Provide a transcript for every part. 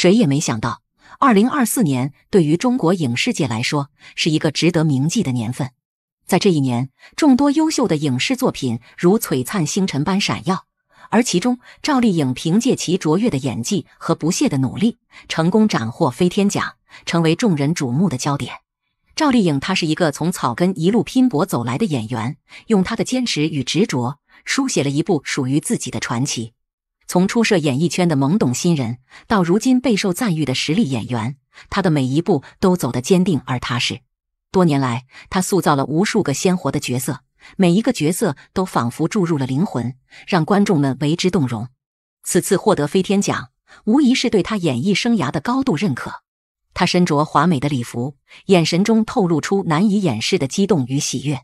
谁也没想到，二零二四年对于中国影视界来说是一个值得铭记的年份。在这一年，众多优秀的影视作品如璀璨星辰般闪耀，而其中，赵丽颖凭借其卓越的演技和不懈的努力，成功斩获飞天奖，成为众人瞩目的焦点。赵丽颖，她是一个从草根一路拼搏走来的演员，用她的坚持与执着，书写了一部属于自己的传奇。从初涉演艺圈的懵懂新人，到如今备受赞誉的实力演员，他的每一步都走得坚定而踏实。多年来，他塑造了无数个鲜活的角色，每一个角色都仿佛注入了灵魂，让观众们为之动容。此次获得飞天奖，无疑是对他演艺生涯的高度认可。他身着华美的礼服，眼神中透露出难以掩饰的激动与喜悦。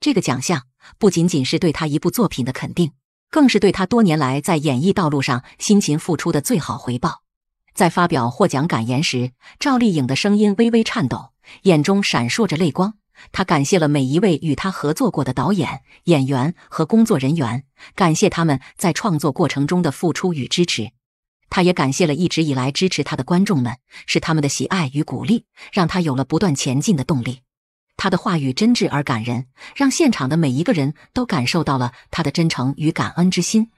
这个奖项不仅仅是对他一部作品的肯定。更是对她多年来在演艺道路上辛勤付出的最好回报。在发表获奖感言时，赵丽颖的声音微微颤抖，眼中闪烁着泪光。她感谢了每一位与她合作过的导演、演员和工作人员，感谢他们在创作过程中的付出与支持。她也感谢了一直以来支持她的观众们，是他们的喜爱与鼓励，让她有了不断前进的动力。他的话语真挚而感人，让现场的每一个人都感受到了他的真诚与感恩之心。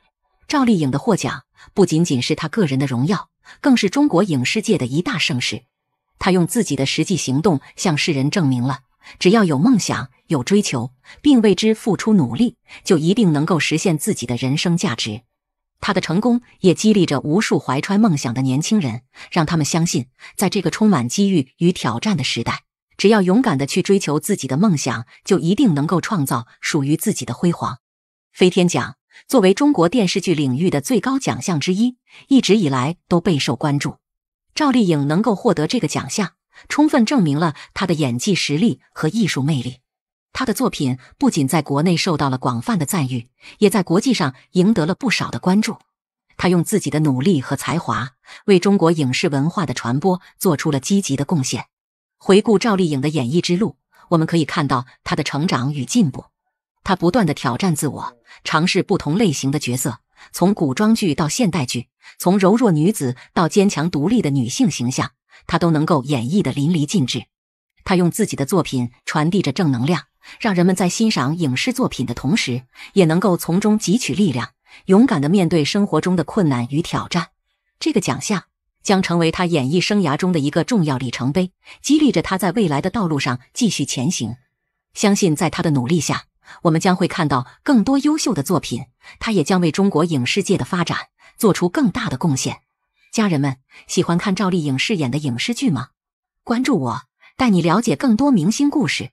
赵丽颖的获奖不仅仅是他个人的荣耀，更是中国影视界的一大盛事。他用自己的实际行动向世人证明了，只要有梦想、有追求，并为之付出努力，就一定能够实现自己的人生价值。他的成功也激励着无数怀揣梦想的年轻人，让他们相信，在这个充满机遇与挑战的时代。只要勇敢的去追求自己的梦想，就一定能够创造属于自己的辉煌。飞天奖作为中国电视剧领域的最高奖项之一，一直以来都备受关注。赵丽颖能够获得这个奖项，充分证明了她的演技实力和艺术魅力。她的作品不仅在国内受到了广泛的赞誉，也在国际上赢得了不少的关注。她用自己的努力和才华，为中国影视文化的传播做出了积极的贡献。回顾赵丽颖的演艺之路，我们可以看到她的成长与进步。她不断地挑战自我，尝试不同类型的角色，从古装剧到现代剧，从柔弱女子到坚强独立的女性形象，她都能够演绎得淋漓尽致。她用自己的作品传递着正能量，让人们在欣赏影视作品的同时，也能够从中汲取力量，勇敢地面对生活中的困难与挑战。这个奖项。将成为他演艺生涯中的一个重要里程碑，激励着他在未来的道路上继续前行。相信在他的努力下，我们将会看到更多优秀的作品，他也将为中国影视界的发展做出更大的贡献。家人们，喜欢看赵丽颖饰演的影视剧吗？关注我，带你了解更多明星故事。